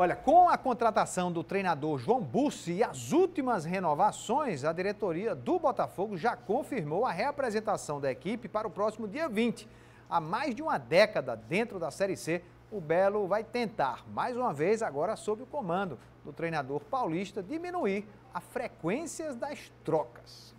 Olha, com a contratação do treinador João Bussi e as últimas renovações, a diretoria do Botafogo já confirmou a reapresentação da equipe para o próximo dia 20. Há mais de uma década dentro da Série C, o Belo vai tentar, mais uma vez, agora sob o comando do treinador paulista, diminuir a frequência das trocas.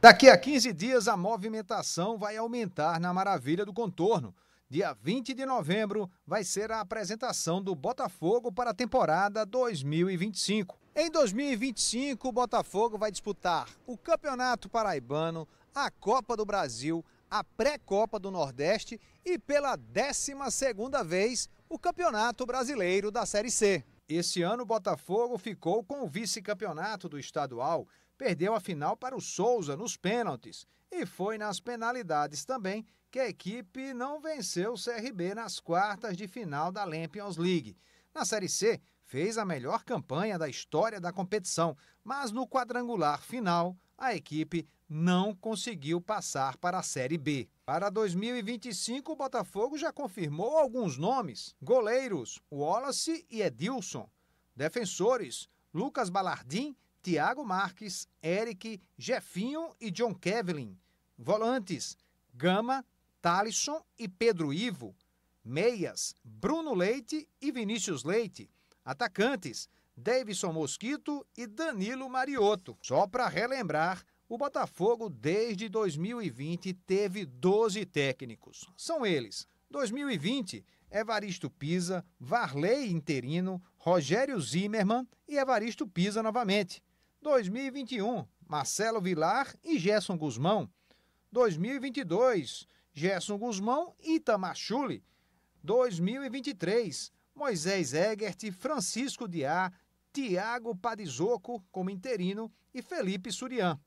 Daqui a 15 dias, a movimentação vai aumentar na Maravilha do Contorno dia 20 de novembro, vai ser a apresentação do Botafogo para a temporada 2025. Em 2025, o Botafogo vai disputar o Campeonato Paraibano, a Copa do Brasil, a Pré-Copa do Nordeste e pela 12 segunda vez o Campeonato Brasileiro da Série C. Esse ano, o Botafogo ficou com o vice-campeonato do estadual, perdeu a final para o Souza nos pênaltis e foi nas penalidades também que a equipe não venceu o CRB nas quartas de final da Champions League. Na Série C, fez a melhor campanha da história da competição, mas no quadrangular final a equipe não conseguiu passar para a Série B. Para 2025, o Botafogo já confirmou alguns nomes: goleiros Wallace e Edilson, defensores Lucas Balardim, Thiago Marques, Eric, Jefinho e John Kevlin, volantes Gama, Talisson e Pedro Ivo, meias Bruno Leite e Vinícius Leite, atacantes Davidson Mosquito e Danilo Mariotto. Só para relembrar, o Botafogo desde 2020 teve 12 técnicos. São eles: 2020, Evaristo Pisa, Varley interino, Rogério Zimmermann e Evaristo Pisa novamente. 2021, Marcelo Vilar e Gerson Guzmão. 2022, Gerson Guzmão e Itamar 2023, Moisés Egert, Francisco Diá, Tiago Padizoco como interino e Felipe Surian.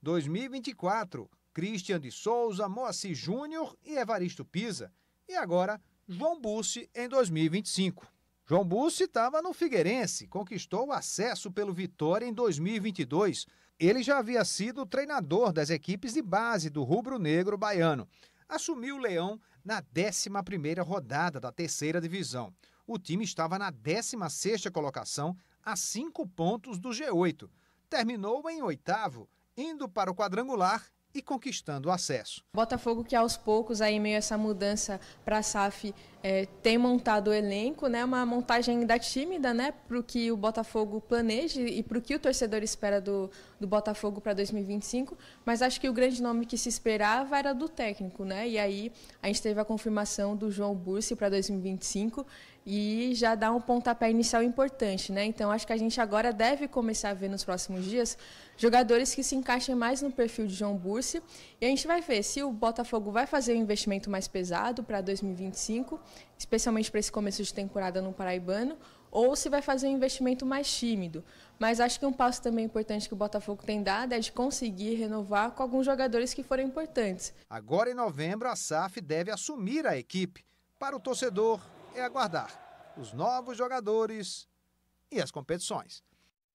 2024, Christian de Souza, Moacir Júnior e Evaristo Pisa. E agora, João Bussi em 2025. João Bussi estava no Figueirense, conquistou o acesso pelo Vitória em 2022. Ele já havia sido treinador das equipes de base do rubro-negro baiano. Assumiu o Leão na 11ª rodada da terceira divisão o time estava na 16ª colocação, a cinco pontos do G8. Terminou em oitavo, indo para o quadrangular e conquistando o acesso. Botafogo que aos poucos, aí meio essa mudança para a SAF, é, tem montado o elenco, né? Uma montagem ainda tímida, né? Para o que o Botafogo planeja e para o que o torcedor espera do, do Botafogo para 2025. Mas acho que o grande nome que se esperava era do técnico, né? E aí a gente teve a confirmação do João Bursi para 2025 e já dá um pontapé inicial importante, né? Então acho que a gente agora deve começar a ver nos próximos dias jogadores que se encaixem mais no perfil de João Bursi e a gente vai ver se o Botafogo vai fazer um investimento mais pesado para 2025, especialmente para esse começo de temporada no Paraibano, ou se vai fazer um investimento mais tímido. Mas acho que um passo também importante que o Botafogo tem dado é de conseguir renovar com alguns jogadores que foram importantes. Agora em novembro, a SAF deve assumir a equipe. Para o torcedor, é aguardar os novos jogadores e as competições.